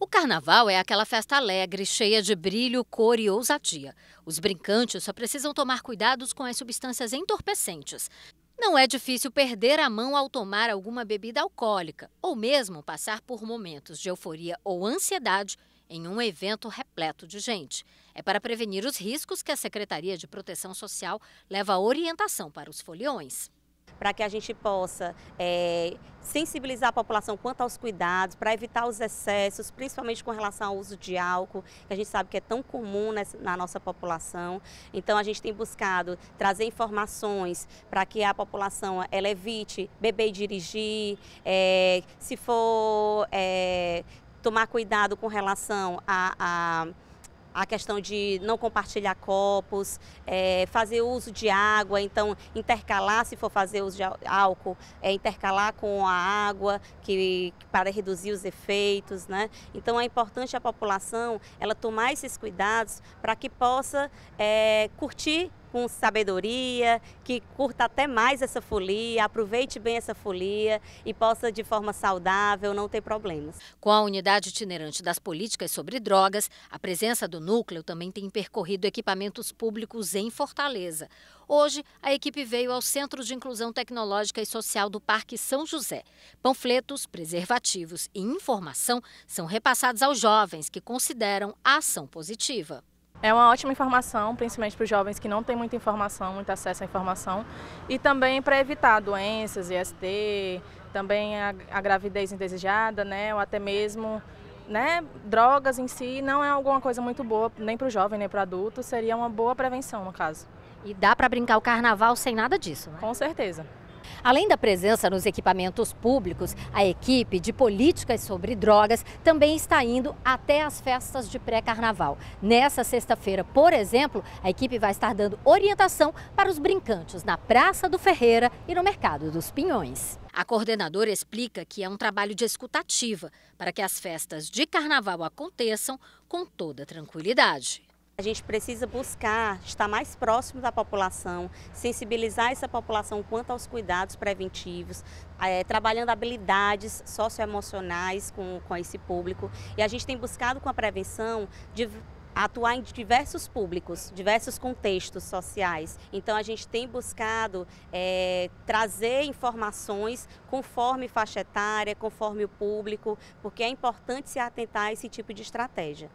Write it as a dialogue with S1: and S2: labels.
S1: O carnaval é aquela festa alegre, cheia de brilho, cor e ousadia. Os brincantes só precisam tomar cuidados com as substâncias entorpecentes. Não é difícil perder a mão ao tomar alguma bebida alcoólica, ou mesmo passar por momentos de euforia ou ansiedade em um evento repleto de gente. É para prevenir
S2: os riscos que a Secretaria de Proteção Social leva orientação para os foliões para que a gente possa é, sensibilizar a população quanto aos cuidados, para evitar os excessos, principalmente com relação ao uso de álcool, que a gente sabe que é tão comum nessa, na nossa população. Então a gente tem buscado trazer informações para que a população ela evite beber e dirigir, é, se for é, tomar cuidado com relação a, a a questão de não compartilhar copos, é, fazer uso de água, então intercalar, se for fazer uso de álcool, é, intercalar com a água que, para reduzir os efeitos. Né? Então é importante a população ela tomar esses cuidados para que possa é, curtir com sabedoria, que curta até mais essa folia, aproveite bem essa folia e possa de forma saudável não ter problemas. Com a unidade itinerante das políticas sobre drogas, a presença do núcleo também tem percorrido
S1: equipamentos públicos em Fortaleza. Hoje, a equipe veio ao Centro de Inclusão Tecnológica e Social do Parque São José. Panfletos, preservativos e informação são repassados aos jovens que consideram a ação positiva. É uma ótima
S3: informação, principalmente para os jovens que não têm muita informação, muito acesso à informação, e também para evitar doenças, IST, também a, a, gravidez indesejada, né, ou até mesmo né, drogas em si, não é alguma coisa muito boa, nem para o jovem, nem para o adulto, seria uma boa prevenção no caso. E dá para brincar o carnaval sem nada disso, né? Com certeza.
S1: Além da presença nos equipamentos públicos, a equipe de políticas sobre drogas também está indo até as festas de pré-carnaval. Nessa sexta-feira, por exemplo, a equipe vai estar dando orientação para os brincantes na Praça do Ferreira e no Mercado dos Pinhões. A coordenadora explica que é um trabalho de escutativa para
S2: que as festas de carnaval aconteçam com toda tranquilidade. A gente precisa buscar estar mais próximo da população, sensibilizar essa população quanto aos cuidados preventivos, é, trabalhando habilidades socioemocionais com, com esse público. E a gente tem buscado com a prevenção de atuar em diversos públicos, diversos contextos sociais. Então a gente tem buscado é, trazer informações conforme faixa etária, conforme o público, porque é importante se atentar a esse tipo de estratégia.